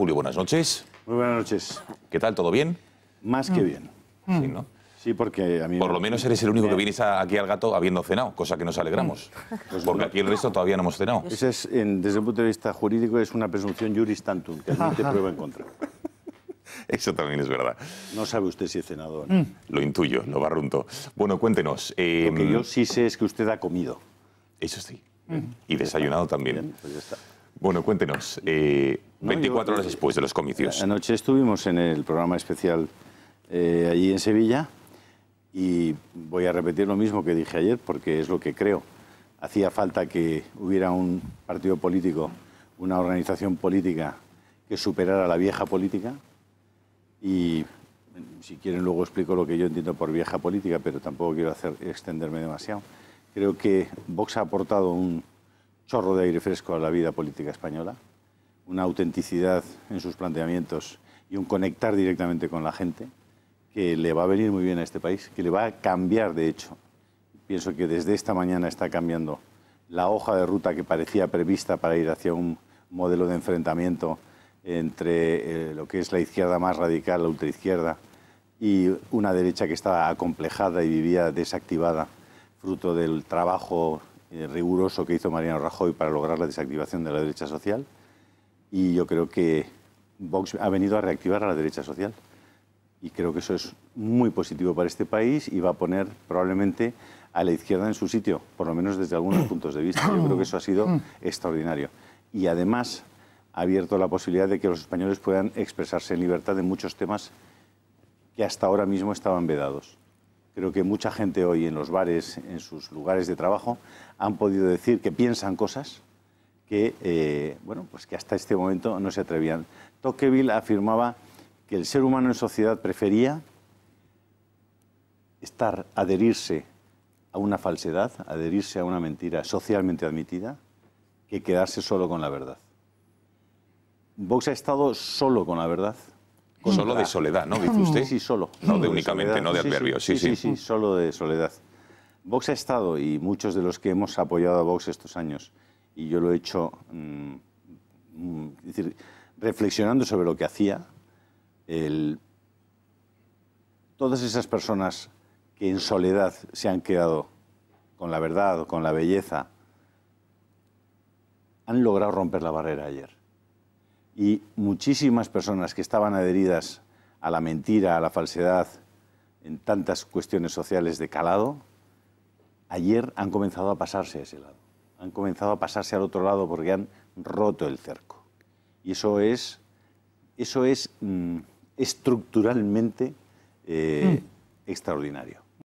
Julio, buenas noches. Muy buenas noches. ¿Qué tal? ¿Todo bien? Más que mm. bien. Sí, mm. ¿no? Sí, porque a mí... Por lo menos eres el único que vienes aquí al gato habiendo cenado, cosa que nos alegramos. Mm. Pues porque aquí el resto todavía no hemos cenado. Ese es, desde el punto de vista jurídico es una presunción juris tantum, que admite prueba en contra. Eso también es verdad. No sabe usted si he cenado o no. Lo intuyo, lo barrunto. Bueno, cuéntenos. Em, lo que yo sí sé es que usted ha comido. Eso sí. Y desayunado también. Pues bueno, cuéntenos. Eh, 24 eh, horas después de los comicios. Anoche estuvimos en el programa especial eh, allí en Sevilla y voy a repetir lo mismo que dije ayer porque es lo que creo. Hacía falta que hubiera un partido político, una organización política que superara la vieja política y si quieren luego explico lo que yo entiendo por vieja política, pero tampoco quiero hacer extenderme demasiado. Creo que Vox ha aportado un chorro de aire fresco a la vida política española una autenticidad en sus planteamientos y un conectar directamente con la gente que le va a venir muy bien a este país, que le va a cambiar de hecho. Pienso que desde esta mañana está cambiando la hoja de ruta que parecía prevista para ir hacia un modelo de enfrentamiento entre eh, lo que es la izquierda más radical, la ultraizquierda, y una derecha que estaba acomplejada y vivía desactivada, fruto del trabajo eh, riguroso que hizo Mariano Rajoy para lograr la desactivación de la derecha social. Y yo creo que Vox ha venido a reactivar a la derecha social. Y creo que eso es muy positivo para este país y va a poner probablemente a la izquierda en su sitio, por lo menos desde algunos puntos de vista. Yo creo que eso ha sido extraordinario. Y además ha abierto la posibilidad de que los españoles puedan expresarse en libertad en muchos temas que hasta ahora mismo estaban vedados. Creo que mucha gente hoy en los bares, en sus lugares de trabajo, han podido decir que piensan cosas que, eh, bueno, pues que hasta este momento no se atrevían. Tocqueville afirmaba que el ser humano en sociedad prefería estar, adherirse a una falsedad, adherirse a una mentira socialmente admitida, que quedarse solo con la verdad. Vox ha estado solo con la verdad. solo de soledad, ¿no? Dice usted. Sí, solo. No de, únicamente, no de adverbio. sí, sí sí sí, solo de soledad. Vox ha estado, y muchos de los que hemos apoyado a Vox estos años, y yo lo he hecho mm, mm, decir, reflexionando sobre lo que hacía, todas esas personas que en soledad se han quedado con la verdad, con la belleza, han logrado romper la barrera ayer. Y muchísimas personas que estaban adheridas a la mentira, a la falsedad, en tantas cuestiones sociales de calado, ayer han comenzado a pasarse a ese lado han comenzado a pasarse al otro lado porque han roto el cerco. Y eso es, eso es mm, estructuralmente eh, mm. extraordinario.